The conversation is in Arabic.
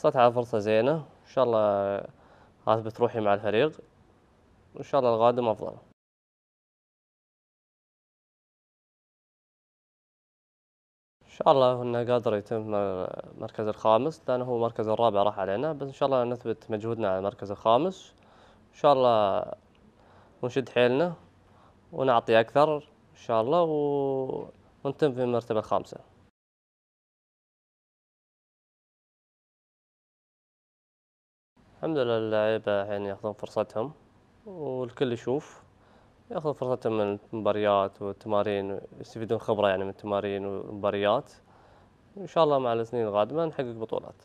حصلت على فرصة زينة إن شاء الله أثبت روحي مع الفريق وإن شاء الله القادم أفضل إن شاء الله إنه قادر يتم المركز الخامس لأنه هو المركز الرابع راح علينا بس إن شاء الله نثبت مجهودنا على المركز الخامس إن شاء الله ونشد حيلنا ونعطي أكثر إن شاء الله ونتم في المرتبة الخامسة الحمد لله اللعيبة يعني ياخذون فرصتهم والكل يشوف ياخذون فرصتهم من المباريات والتمارين يستفيدون خبرة يعني من التمارين والمباريات وإن شاء الله مع السنين القادمة نحقق بطولات